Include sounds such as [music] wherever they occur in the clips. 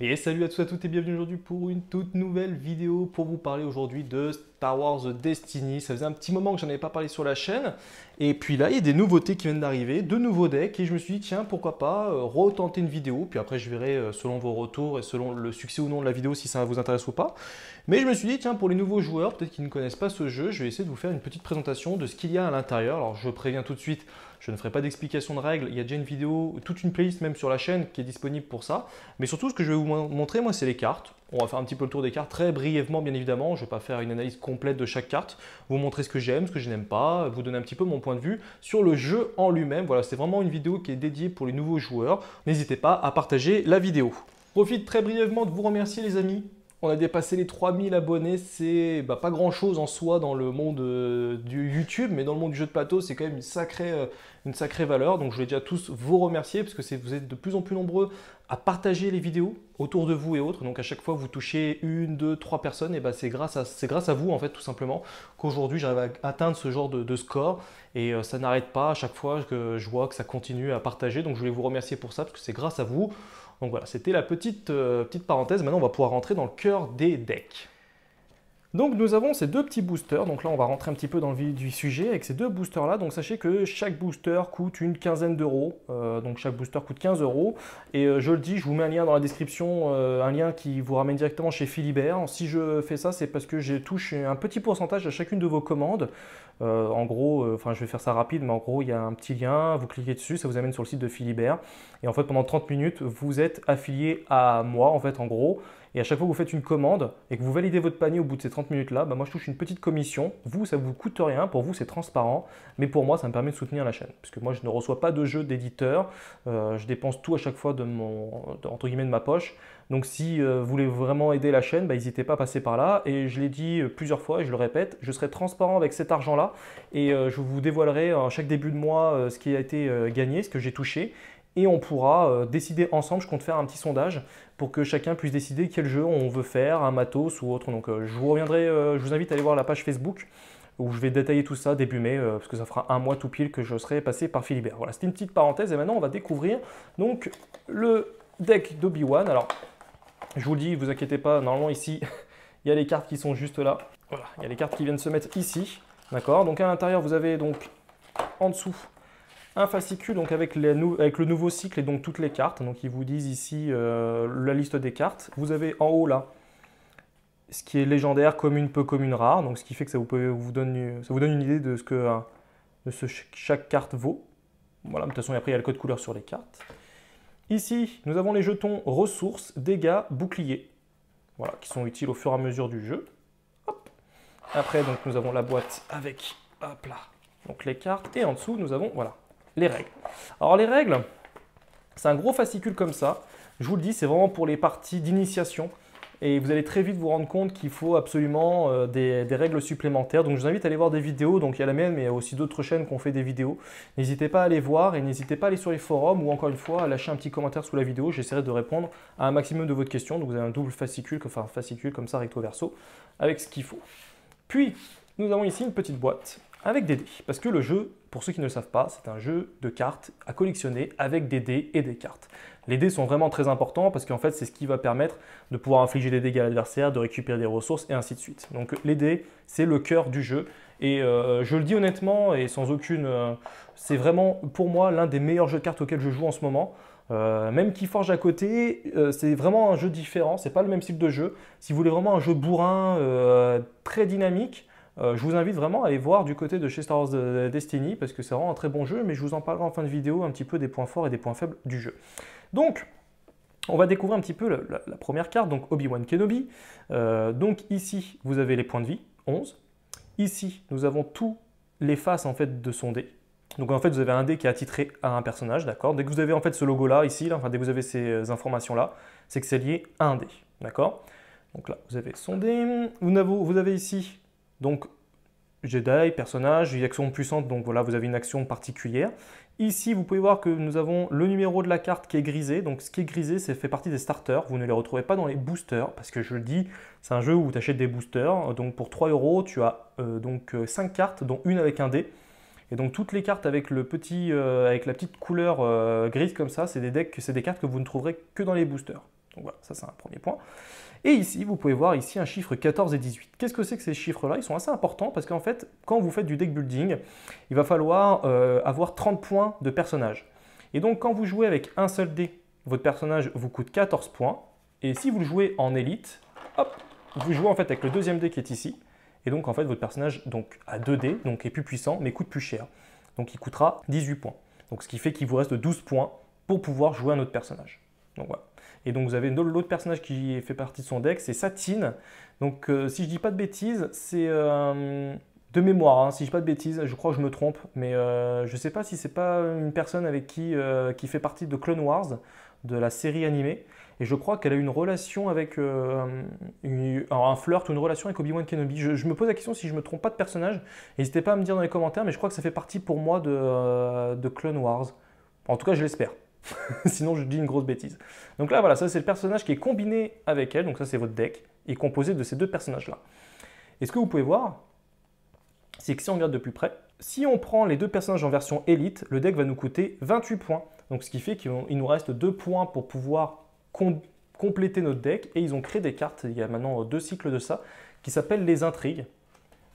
Et salut à tous et à toutes et bienvenue aujourd'hui pour une toute nouvelle vidéo pour vous parler aujourd'hui de Star Wars Destiny. Ça faisait un petit moment que j'en avais pas parlé sur la chaîne. Et puis là, il y a des nouveautés qui viennent d'arriver, de nouveaux decks. Et je me suis dit, tiens, pourquoi pas euh, retenter une vidéo. Puis après, je verrai euh, selon vos retours et selon le succès ou non de la vidéo si ça vous intéresse ou pas. Mais je me suis dit, tiens, pour les nouveaux joueurs, peut-être qu'ils ne connaissent pas ce jeu, je vais essayer de vous faire une petite présentation de ce qu'il y a à l'intérieur. Alors, je préviens tout de suite, je ne ferai pas d'explication de règles. Il y a déjà une vidéo, toute une playlist même sur la chaîne qui est disponible pour ça. Mais surtout, ce que je vais vous montrer, moi, c'est les cartes. On va faire un petit peu le tour des cartes, très brièvement bien évidemment, je ne vais pas faire une analyse complète de chaque carte, vous montrer ce que j'aime, ce que je n'aime pas, vous donner un petit peu mon point de vue sur le jeu en lui-même. Voilà, c'est vraiment une vidéo qui est dédiée pour les nouveaux joueurs. N'hésitez pas à partager la vidéo. Profite très brièvement de vous remercier les amis on a dépassé les 3000 abonnés, c'est bah, pas grand chose en soi dans le monde euh, du YouTube, mais dans le monde du jeu de plateau, c'est quand même une sacrée, euh, valeur. Donc je voulais déjà tous vous remercier parce que vous êtes de plus en plus nombreux à partager les vidéos autour de vous et autres. Donc à chaque fois, vous touchez une, deux, trois personnes, et bah, c'est grâce, à, vous en fait tout simplement qu'aujourd'hui j'arrive à atteindre ce genre de, score et euh, ça n'arrête pas à chaque fois que je vois que ça continue à partager. Donc je voulais vous remercier pour ça parce que c'est grâce à vous. Donc voilà, c'était la petite, euh, petite parenthèse. Maintenant, on va pouvoir rentrer dans le cœur des decks. Donc nous avons ces deux petits boosters, donc là on va rentrer un petit peu dans le vif du sujet avec ces deux boosters là, donc sachez que chaque booster coûte une quinzaine d'euros, euh, donc chaque booster coûte 15 euros, et euh, je le dis, je vous mets un lien dans la description, un lien qui vous ramène directement chez Philibert, si je fais ça c'est parce que j'ai touché un petit pourcentage à chacune de vos commandes, euh, en gros, euh, enfin je vais faire ça rapide, mais en gros il y a un petit lien, vous cliquez dessus, ça vous amène sur le site de Philibert. Et en fait pendant 30 minutes, vous êtes affilié à moi en fait en gros. Et à chaque fois que vous faites une commande et que vous validez votre panier au bout de ces 30 minutes-là, bah, moi je touche une petite commission. Vous, ça ne vous coûte rien, pour vous c'est transparent, mais pour moi ça me permet de soutenir la chaîne. Puisque moi je ne reçois pas de jeux d'éditeur, euh, je dépense tout à chaque fois de mon, entre guillemets, de ma poche. Donc si euh, vous voulez vraiment aider la chaîne, bah, n'hésitez pas à passer par là. Et je l'ai dit euh, plusieurs fois et je le répète, je serai transparent avec cet argent-là et je vous dévoilerai en chaque début de mois ce qui a été gagné, ce que j'ai touché et on pourra euh, décider ensemble. Je compte faire un petit sondage pour que chacun puisse décider quel jeu on veut faire, un matos ou autre. Donc euh, je vous reviendrai, euh, je vous invite à aller voir la page Facebook où je vais détailler tout ça début mai, parce que ça fera un mois tout pile que je serai passé par Philibert. Voilà, c'était une petite parenthèse, et maintenant on va découvrir donc le deck d'Obi-Wan. Alors, je vous le dis, vous inquiétez pas, normalement ici, [laughs] il y a les cartes qui sont juste là. Voilà, il y a les cartes qui viennent se mettre ici, d'accord Donc à l'intérieur, vous avez donc en dessous un fascicule donc avec, le nouveau cycle et donc toutes les cartes. Donc ils vous disent ici euh, la liste des cartes. Vous avez en haut là ce qui est légendaire, commune, peu commune, rare. Donc ce qui fait que ça vous, vous donne, ça vous donne une idée de ce que euh, chaque carte vaut. Voilà, de toute façon, après, il y a le code couleur sur les cartes. Ici, nous avons les jetons ressources, dégâts, boucliers. Voilà, qui sont utiles au fur et à mesure du jeu. Après, donc, nous avons la boîte avec, hop là, donc les cartes. Et en dessous, nous avons, voilà, les règles. Alors les règles, c'est un gros fascicule comme ça. Je vous le dis, c'est vraiment pour les parties d'initiation. Et vous allez très vite vous rendre compte qu'il faut absolument euh, des, règles supplémentaires. Donc je vous invite à aller voir des vidéos. Donc il y a la mienne, mais il y a aussi d'autres chaînes qui ont fait des vidéos. N'hésitez pas à aller voir et n'hésitez pas à aller sur les forums ou encore une fois à lâcher un petit commentaire sous la vidéo. J'essaierai de répondre à un maximum de votre question. Donc vous avez un double fascicule, enfin fascicule comme ça recto verso, avec ce qu'il faut. Puis nous avons ici une petite boîte avec des dés, parce que le jeu pour ceux qui ne le savent pas, c'est un jeu de cartes à collectionner avec des dés et des cartes. Les dés sont vraiment très importants parce qu'en fait, c'est ce qui va permettre de pouvoir infliger des dégâts à l'adversaire, de récupérer des ressources et ainsi de suite. Donc les dés, c'est le cœur du jeu. Et euh, je le dis honnêtement et sans aucune... Euh, c'est vraiment pour moi l'un des meilleurs jeux de cartes auxquels je joue en ce moment. Euh, même qui forge à côté, c'est vraiment un jeu différent, c'est pas le même style de jeu. Si vous voulez vraiment un jeu bourrin, très dynamique, euh, je vous invite vraiment à aller voir du côté de chez Star Wars Destiny parce que c'est vraiment un très bon jeu, mais je vous en parlerai en fin de vidéo un petit peu des points forts et des points faibles du jeu. Donc, on va découvrir un petit peu la, première carte, donc Obi-Wan Kenobi. Euh, donc ici, vous avez les points de vie, 11. Ici, nous avons tous les faces en fait de son dé. Donc en fait, vous avez un dé qui est attitré à un personnage, d'accord Dès que vous avez en fait ce logo-là, ici, là, enfin, dès que vous avez ces euh, informations-là, c'est que c'est lié à un dé, d'accord Donc là, vous avez son dé. vous avez ici donc Jedi, personnage, action puissante, donc voilà, vous avez une action particulière. Ici, vous pouvez voir que nous avons le numéro de la carte qui est grisé. Donc ce qui est grisé, c'est fait partie des starters. Vous ne les retrouvez pas dans les boosters, parce que je le dis, c'est un jeu où tu achètes des boosters. Donc pour 3 euros, tu as euh, donc 5 euh, cartes, dont une avec un dé. Et donc toutes les cartes avec le petit, euh, avec la petite couleur grise comme ça, c'est des decks, c'est des cartes que vous ne trouverez que dans les boosters. Donc voilà, ça c'est un premier point. Et ici, vous pouvez voir ici un chiffre 14 et 18. Qu'est-ce que c'est que ces chiffres-là Ils sont assez importants parce qu'en fait, quand vous faites du deck building, il va falloir euh, avoir 30 points de personnage. Et donc, quand vous jouez avec un seul dé, votre personnage vous coûte 14 points. Et si vous le jouez en élite, hop, vous jouez en fait avec le deuxième dé qui est ici. Et donc, en fait, votre personnage donc, a 2 dés, donc est plus puissant, mais coûte plus cher. Donc, il coûtera 18 points. Donc, ce qui fait qu'il vous reste 12 points pour pouvoir jouer un autre personnage. Donc, voilà. Et donc vous avez l'autre personnage qui fait partie de son deck, c'est Satine. Donc euh, si je dis pas de bêtises, c'est euh, de mémoire, hein, si je dis pas de bêtises, je crois que je me trompe, mais euh, je sais pas si c'est pas une personne avec qui qui fait partie de Clone Wars, de la série animée. Et je crois qu'elle a une relation avec un flirt ou une relation avec Obi-Wan Kenobi. Je, me pose la question si je me trompe pas de personnage. N'hésitez pas à me dire dans les commentaires, mais je crois que ça fait partie pour moi de, de Clone Wars. En tout cas, je l'espère. [laughs] Sinon, je dis une grosse bêtise. Donc là, voilà, ça c'est le personnage qui est combiné avec elle. Donc ça, c'est votre deck. et composé de ces deux personnages-là. Et ce que vous pouvez voir, c'est que si on regarde de plus près, si on prend les deux personnages en version élite, le deck va nous coûter 28 points. Donc ce qui fait qu'il nous reste 2 points pour pouvoir compléter notre deck. Et ils ont créé des cartes, il y a maintenant deux cycles de ça, qui s'appellent les intrigues.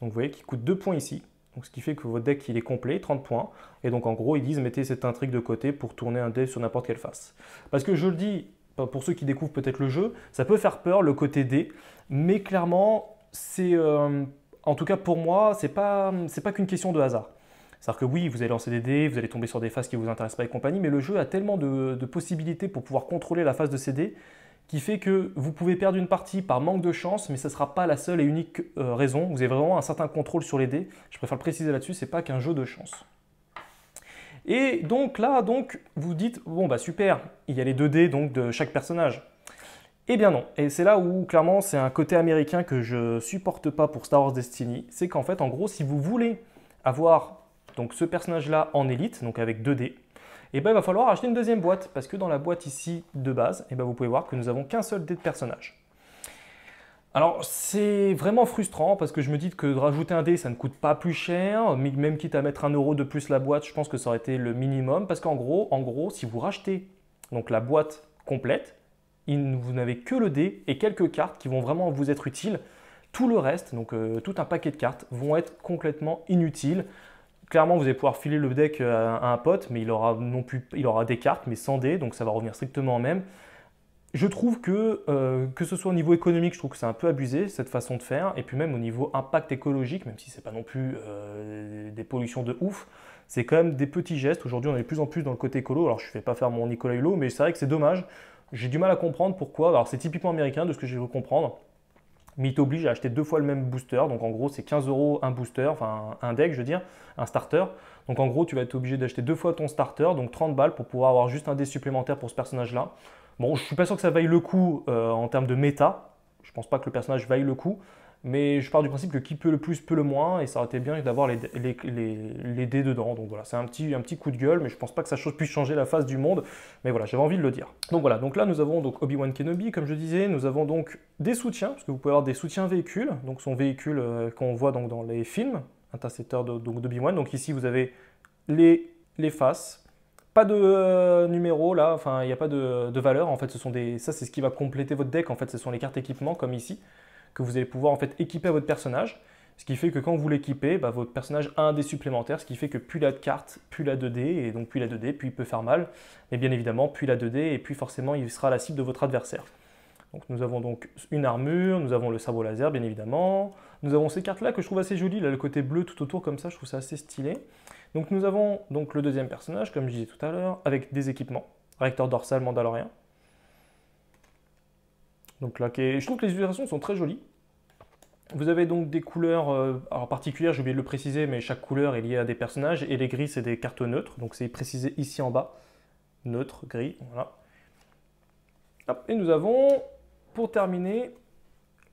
Donc vous voyez, qu'ils coûtent 2 points ici ce qui fait que votre deck il est complet, 30 points. Et donc en gros, ils disent mettez cette intrigue de côté pour tourner un dé sur n'importe quelle face. Parce que je le dis, pour ceux qui découvrent peut-être le jeu, ça peut faire peur le côté dé, mais clairement, c'est euh, en tout cas pour moi, c'est pas pas qu'une question de hasard. C'est-à-dire que oui, vous allez lancer des dés, vous allez tomber sur des faces qui ne vous intéressent pas et compagnie, mais le jeu a tellement de, de possibilités pour pouvoir contrôler la phase de ces dés qui fait que vous pouvez perdre une partie par manque de chance, mais ce ne sera pas la seule et unique euh, raison. Vous avez vraiment un certain contrôle sur les dés. Je préfère le préciser là-dessus, c'est pas qu'un jeu de chance. Et donc là, donc, vous dites, bon bah super, il y a les deux dés donc, de chaque personnage. Eh bien non, et c'est là où clairement c'est un côté américain que je supporte pas pour Star Wars Destiny, c'est qu'en fait en gros si vous voulez avoir donc ce personnage là en élite, donc avec 2 dés, et eh ben, il va falloir acheter une deuxième boîte parce que dans la boîte ici de base, eh ben, vous pouvez voir que nous n'avons qu'un seul dé de personnage. Alors c'est vraiment frustrant parce que je me dis que de rajouter un dé ça ne coûte pas plus cher, même quitte à mettre un euro de plus la boîte, je pense que ça aurait été le minimum parce qu'en gros, en gros, si vous rachetez donc la boîte complète, vous n'avez que le dé et quelques cartes qui vont vraiment vous être utiles. Tout le reste, donc euh, tout un paquet de cartes, vont être complètement inutiles clairement, vous allez pouvoir filer le deck euh, à un pote, mais il aura, non plus, il aura des cartes, mais sans dés, donc ça va revenir strictement en même. Je trouve que, euh, que ce soit au niveau économique, je trouve que c'est un peu abusé, cette façon de faire, et puis même au niveau impact écologique, même si c'est pas non plus euh, des pollutions de ouf, c'est quand même des petits gestes. Aujourd'hui, on est de plus en plus dans le côté écolo, alors je ne vais pas faire mon Nicolas Hulot, mais c'est vrai que c'est dommage. J'ai du mal à comprendre pourquoi, alors c'est typiquement américain de ce que j'ai veux comprendre, mais il t'oblige à acheter deux fois le même booster. Donc en gros, c'est 15 euros un booster, enfin un deck, je veux dire, un starter. Donc en gros, tu vas être obligé d'acheter deux fois ton starter, donc 30 balles pour pouvoir avoir juste un dé supplémentaire pour ce personnage-là. Bon, je suis pas sûr que ça vaille le coup euh, en termes de méta. Je pense pas que le personnage vaille le coup mais je pars du principe que qui peut le plus peut le moins, et ça aurait été bien d'avoir les, les, les, dés dedans. Donc voilà, c'est un petit, un petit coup de gueule, mais je pense pas que ça puisse changer la face du monde, mais voilà, j'avais envie de le dire. Donc voilà, donc là nous avons donc Obi-Wan Kenobi, comme je disais, nous avons donc des soutiens, parce que vous pouvez avoir des soutiens véhicules, donc son véhicule euh, qu'on voit donc dans les films, intercepteur d'Obi-Wan, donc ici vous avez les, les faces, pas de euh, numéro là, enfin il n'y a pas de, de, valeur en fait, ce sont des, ça c'est ce qui va compléter votre deck en fait, ce sont les cartes équipement comme ici que vous allez pouvoir en fait équiper à votre personnage. Ce qui fait que quand vous l'équipez, bah, votre personnage a un dé supplémentaire, ce qui fait que plus la carte, plus la 2D, et donc plus la 2D, puis il peut faire mal, mais bien évidemment, plus la 2D, et puis forcément, il sera la cible de votre adversaire. Donc nous avons donc une armure, nous avons le sabre laser, bien évidemment. Nous avons ces cartes-là que je trouve assez jolies, là, le côté bleu tout autour comme ça, je trouve ça assez stylé. Donc nous avons donc le deuxième personnage, comme je disais tout à l'heure, avec des équipements. Recteur dorsal mandalorien, donc là, je trouve que les illustrations sont très jolies. Vous avez donc des couleurs euh, particulières, j'ai oublié de le préciser, mais chaque couleur est liée à des personnages, et les gris, c'est des cartes neutres, donc c'est précisé ici en bas. Neutre, gris, voilà. Et nous avons, pour terminer,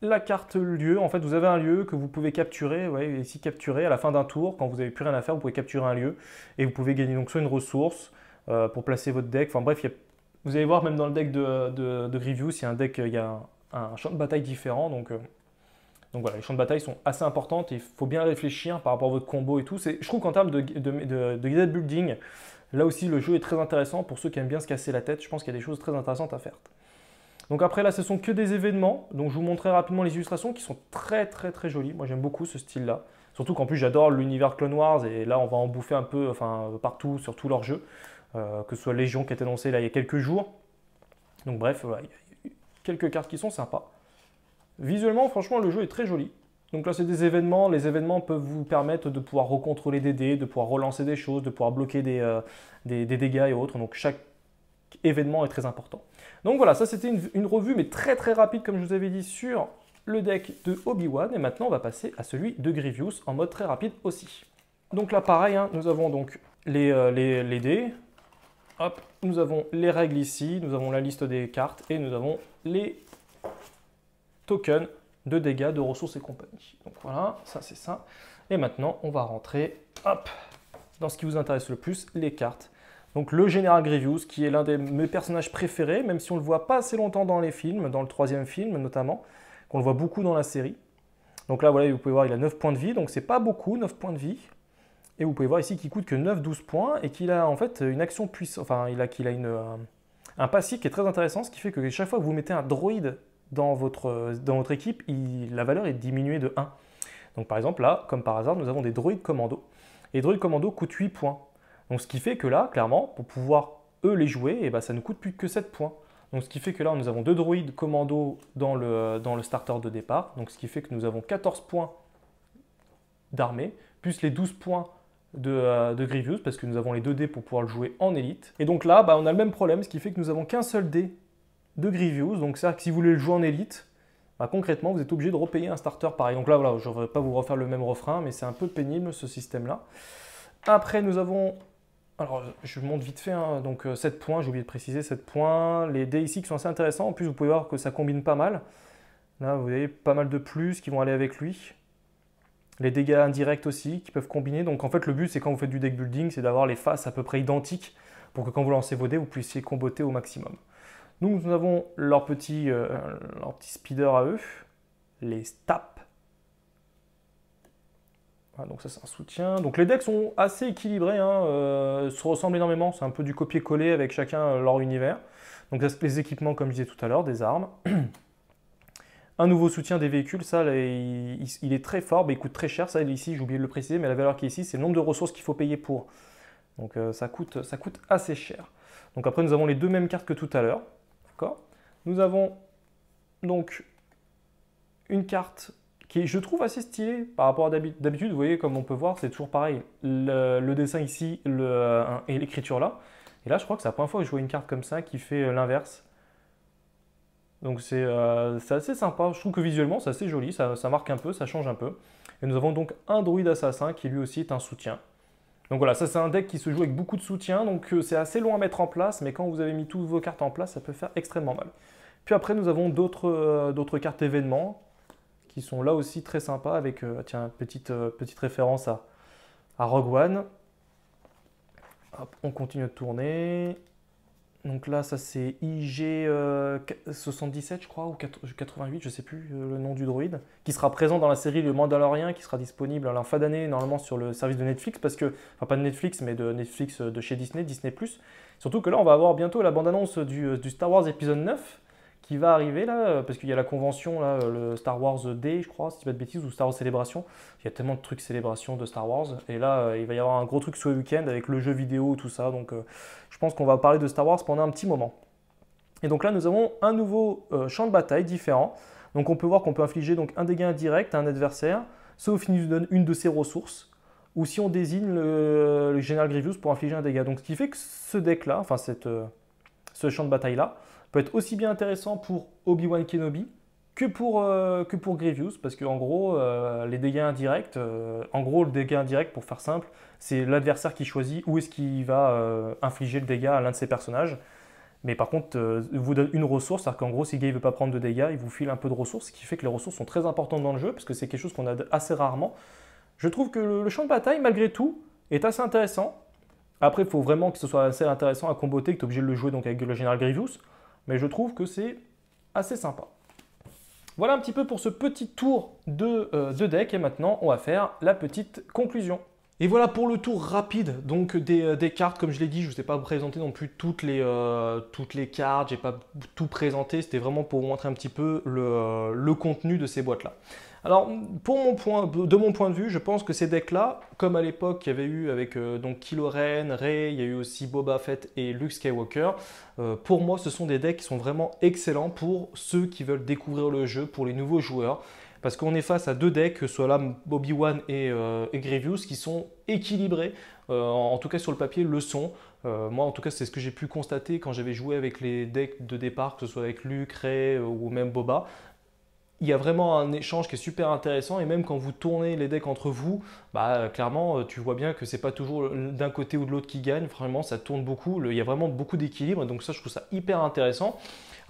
la carte lieu. En fait, vous avez un lieu que vous pouvez capturer, vous voyez ici capturer, à la fin d'un tour, quand vous n'avez plus rien à faire, vous pouvez capturer un lieu, et vous pouvez gagner donc soit une ressource, euh, pour placer votre deck, enfin bref, il y a vous allez voir, même dans le deck de, de, de il y a un deck, il y a un, champ de bataille différent. Euh, donc, voilà, les champs de bataille sont assez importants. Il faut bien réfléchir par rapport à votre combo et tout. Je trouve qu'en termes de, de, building, là aussi le jeu est très intéressant pour ceux qui aiment bien se casser la tête. Je pense qu'il y a des choses très intéressantes à faire. Donc après là, ce sont que des événements. Donc je vous montrerai rapidement les illustrations qui sont très très très jolies. Moi j'aime beaucoup ce style-là. Surtout qu'en plus j'adore l'univers Clone Wars et là on va en bouffer un peu enfin, partout sur tous leurs jeux. Euh, que ce soit Légion qui a été annoncé là il y a quelques jours. Donc bref, quelques cartes qui sont sympas. Visuellement, franchement, le jeu est très joli. Donc là, c'est des événements. Les événements peuvent vous permettre de pouvoir recontrôler des dés, de pouvoir relancer des choses, de pouvoir bloquer des, euh, dégâts et autres. Donc chaque événement est très important. Donc voilà, ça c'était une, revue, mais très très rapide, comme je vous avais dit, sur le deck de Obi-Wan. Et maintenant, on va passer à celui de Grievous en mode très rapide aussi. Donc là, pareil, hein, nous avons donc les euh, dés, Hop, nous avons les règles ici, nous avons la liste des cartes et nous avons les tokens de dégâts, de ressources et compagnie. Donc voilà, ça c'est ça. Et maintenant, on va rentrer dans ce qui vous intéresse le plus, les cartes. Donc le général Grievous, qui est l'un de mes personnages préférés, même si on ne le voit pas assez longtemps dans les films, dans le troisième film notamment, qu'on le voit beaucoup dans la série. Donc là, voilà, vous pouvez voir, il a 9 points de vie, donc c'est pas beaucoup, 9 points de vie. Et vous pouvez voir ici qu'il coûte que 9-12 points et qu'il a en fait une action puissante, enfin il a, qu'il a une, euh, un, passif qui est très intéressant, ce qui fait que chaque fois que vous mettez un droïde dans votre, euh, dans votre équipe, la valeur est diminuée de 1. Donc par exemple là, comme par hasard, nous avons des droïdes commando. Et les droïdes commando coûtent 8 points. Donc ce qui fait que là, clairement, pour pouvoir eux les jouer, et eh ben, ça ne coûte plus que 7 points. Donc ce qui fait que là, nous avons deux droïdes commando dans le, dans le starter de départ. Donc ce qui fait que nous avons 14 points d'armée, plus les 12 points euh, de, Grievous parce que nous avons les deux dés pour pouvoir le jouer en élite. Et donc là, bah, on a le même problème, ce qui fait que nous avons qu'un seul dé de Grievous. Donc c'est-à-dire que si vous voulez le jouer en élite, bah, concrètement, vous êtes obligé de repayer un starter pareil. Donc là, voilà, je ne vais pas vous refaire le même refrain, mais c'est un peu pénible ce système-là. Après, nous avons... Alors, je montre vite fait, hein, donc 7 euh, points, j'ai oublié de préciser 7 points. Les dés ici qui sont assez intéressants, en plus vous pouvez voir que ça combine pas mal. Là, vous avez pas mal de plus qui vont aller avec lui les dégâts indirects aussi qui peuvent combiner. Donc en fait le but c'est quand vous faites du deck building, c'est d'avoir les faces à peu près identiques pour que quand vous lancez vos dés, vous puissiez comboter au maximum. Donc nous avons leur petit, euh, leur petit speeder à eux, les tap. donc ça c'est un soutien. Donc les decks sont assez équilibrés, hein, euh, se ressemblent énormément, c'est un peu du copier-coller avec chacun euh, leur univers. Donc ça les équipements comme je disais tout à l'heure, des armes. [clears throat] Un nouveau soutien des véhicules, ça, il, est très fort, mais il coûte très cher. Ça, ici, j'ai oublié de le préciser, mais la valeur qui est ici, c'est le nombre de ressources qu'il faut payer pour. Donc euh, ça, coûte, ça coûte assez cher. Donc après, nous avons les deux mêmes cartes que tout à l'heure. D'accord Nous avons donc une carte qui est, je trouve, assez stylée par rapport à d'habitude. Vous voyez, comme on peut voir, c'est toujours pareil. Le, dessin ici euh, et l'écriture là. Et là, je crois que c'est la première fois que je vois une carte comme ça qui fait euh, l'inverse. Donc euh, c'est assez sympa. Je trouve que visuellement, c'est assez joli, ça, marque un peu, ça change un peu. Et nous avons donc un druide assassin qui lui aussi est un soutien. Donc voilà, ça c'est un deck qui se joue avec beaucoup de soutien, donc euh, c'est assez long à mettre en place, mais quand vous avez mis toutes vos cartes en place, ça peut faire extrêmement mal. Puis après, nous avons d'autres euh, cartes événements qui sont là aussi très sympas avec, tiens, petite, petite référence à, à Rogue One. on continue de tourner. Donc là, ça c'est IG77, euh, je crois, ou 88, je sais plus euh, le nom du droïde, qui sera présent dans la série Le Mandalorian, qui sera disponible à la fin d'année, normalement sur le service de Netflix, parce que, enfin pas de Netflix, mais de Netflix euh, de chez Disney, Disney ⁇ Surtout que là, on va avoir bientôt la bande-annonce du, du Star Wars épisode 9, qui va arriver là, euh, parce qu'il y a la convention, là, euh, le Star Wars Day, je crois, si je pas de bêtises, ou Star Wars Célébration. Il y a tellement de trucs célébration de Star Wars. Et là, euh, il va y avoir un gros truc le week-end avec le jeu vidéo, tout ça. Donc je pense qu'on va parler de Star Wars pendant un petit moment. Et donc là, nous avons un nouveau champ de bataille différent. Donc on peut voir qu'on peut infliger donc, un dégât indirect à un adversaire, sauf il nous donne une de ses ressources, ou si on désigne le, général Grievous pour infliger un dégât. Donc ce qui fait que ce deck-là, enfin cette, ce champ de bataille-là, peut être aussi bien intéressant pour Obi-Wan Kenobi que pour, euh, que pour Grievous, parce qu'en gros, euh, les dégâts indirects, euh, en gros, le dégât indirect, pour faire simple, c'est l'adversaire qui choisit où est-ce qu'il va infliger le dégât à l'un de ses personnages. Mais par contre, il vous donne une ressource, cest à qu'en gros, si le ne veut pas prendre de dégâts, il vous file un peu de ressources, ce qui fait que les ressources sont très importantes dans le jeu, parce que c'est quelque chose qu'on a assez rarement. Je trouve que le, champ de bataille, malgré tout, est assez intéressant. Après, il faut vraiment que ce soit assez intéressant à comboter, que tu es obligé de le jouer donc, avec le général Grievous mais je trouve que c'est assez sympa. Voilà un petit peu pour ce petit tour euh, de, deck et maintenant on va faire la petite conclusion. Et voilà pour le tour rapide donc des, euh, cartes, comme je l'ai dit, je ne vous ai pas présenté non plus toutes les, euh, toutes les cartes, j'ai pas tout présenté, c'était vraiment pour vous montrer un petit peu le contenu de ces boîtes là. Alors, de mon point de vue, je pense que ces decks-là, comme à l'époque, il y avait eu avec euh, donc Kylo Ren, Rey, il y a eu aussi Boba Fett et Luke Skywalker, euh, pour moi, ce sont des decks qui sont vraiment excellents pour ceux qui veulent découvrir le jeu, pour les nouveaux joueurs parce qu'on est face à deux decks, que ce soit là Bobby One et, euh, qui sont équilibrés, euh, en, tout cas sur le papier, le sont. moi, en tout cas, c'est ce que j'ai pu constater quand j'avais joué avec les decks de départ, que ce soit avec Luke, Ray ou même Boba il y a vraiment un échange qui est super intéressant et même quand vous tournez les decks entre vous, bah euh, clairement euh, tu vois bien que c'est pas toujours d'un côté ou de l'autre qui gagne, vraiment ça tourne beaucoup, il y a vraiment beaucoup d'équilibre donc ça je trouve ça hyper intéressant.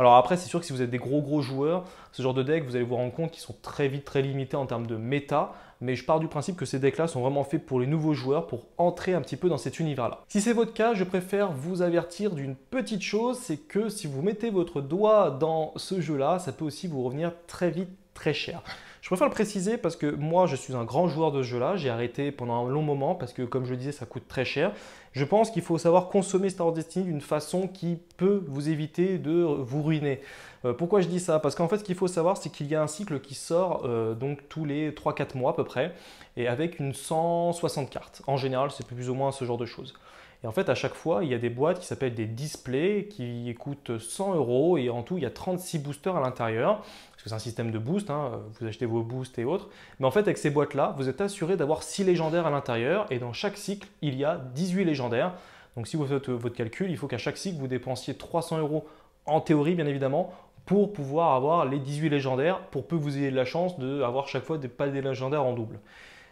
Alors après, c'est sûr que si vous êtes des gros gros joueurs, ce genre de deck, vous allez vous rendre compte qu'ils sont très vite très limités en termes de méta. Mais je pars du principe que ces decks-là sont vraiment faits pour les nouveaux joueurs, pour entrer un petit peu dans cet univers-là. Si c'est votre cas, je préfère vous avertir d'une petite chose, c'est que si vous mettez votre doigt dans ce jeu-là, ça peut aussi vous revenir très vite très cher. Je préfère le préciser parce que moi, je suis un grand joueur de ce jeu-là. J'ai arrêté pendant un long moment parce que, comme je le disais, ça coûte très cher. Je pense qu'il faut savoir consommer Star Wars Destiny d'une façon qui peut vous éviter de vous ruiner. Euh, pourquoi je dis ça Parce qu'en fait, ce qu'il faut savoir, c'est qu'il y a un cycle qui sort euh, donc tous les 3-4 mois à peu près, et avec une 160 cartes. En général, c'est plus ou moins ce genre de choses. Et en fait, à chaque fois, il y a des boîtes qui s'appellent des displays qui coûtent 100 euros et en tout, il y a 36 boosters à l'intérieur parce que c'est un système de boost, hein, euh, vous achetez vos boosts et autres. Mais en fait, avec ces boîtes-là, vous êtes assuré d'avoir 6 légendaires à l'intérieur, et dans chaque cycle, il y a 18 légendaires. Donc si vous faites euh, votre calcul, il faut qu'à chaque cycle, vous dépensiez 300 euros en théorie, bien évidemment, pour pouvoir avoir les 18 légendaires, pour peu que vous ayez la chance d'avoir chaque fois des, pas des légendaires en double.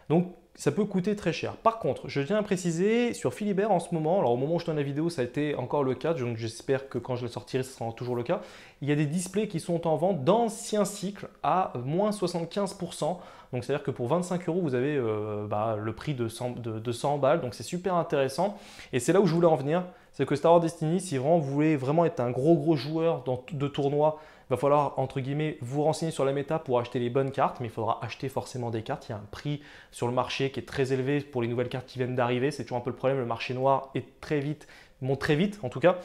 Donc ça peut coûter très cher. Par contre, je tiens à préciser sur Philibert en ce moment, alors au moment où je tourne la vidéo, ça a été encore le cas, donc j'espère que quand je la sortirai, ce sera toujours le cas. Il y a des displays qui sont en vente d'anciens cycles à moins 75%. Donc c'est-à-dire que pour 25 euros, vous avez euh, bah, le prix de de 100 balles, donc c'est super intéressant. Et c'est là où je voulais en venir, c'est que Star Wars Destiny, si vraiment vous voulez vraiment être un gros gros joueur dans, de tournois, il va falloir entre guillemets vous renseigner sur la méta pour acheter les bonnes cartes, mais il faudra acheter forcément des cartes. Il y a un prix sur le marché qui est très élevé pour les nouvelles cartes qui viennent d'arriver. C'est toujours un peu le problème. Le marché noir est très vite, monte très vite en tout cas.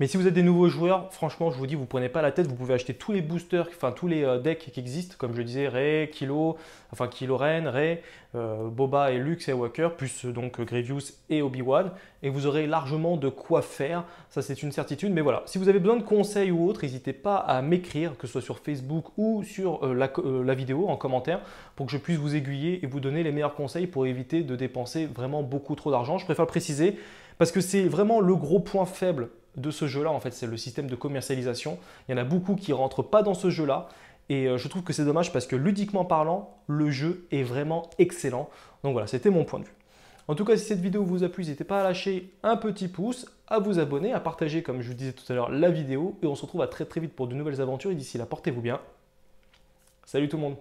Mais si vous êtes des nouveaux joueurs, franchement, je vous dis, vous ne prenez pas la tête, vous pouvez acheter tous les boosters, enfin tous les euh, decks qui existent, comme je disais, Ray, Kilo, enfin Kilo Ren, Ray, euh, Boba et Lux et Walker, plus euh, donc Grievous et Obi-Wan, et vous aurez largement de quoi faire, ça c'est une certitude, mais voilà. Si vous avez besoin de conseils ou autre, n'hésitez pas à m'écrire, que ce soit sur Facebook ou sur la, la vidéo en commentaire, pour que je puisse vous aiguiller et vous donner les meilleurs conseils pour éviter de dépenser vraiment beaucoup trop d'argent. Je préfère le préciser parce que c'est vraiment le gros point faible de ce jeu-là, en fait, c'est le système de commercialisation. Il y en a beaucoup qui rentrent pas dans ce jeu-là. Et euh, je trouve que c'est dommage parce que ludiquement parlant, le jeu est vraiment excellent. Donc voilà, c'était mon point de vue. En tout cas, si cette vidéo vous a plu, n'hésitez pas à lâcher un petit pouce, à vous abonner, à partager, comme je vous disais tout à l'heure, la vidéo. Et on se retrouve à très très vite pour de nouvelles aventures. Et d'ici là, portez-vous bien. Salut tout le monde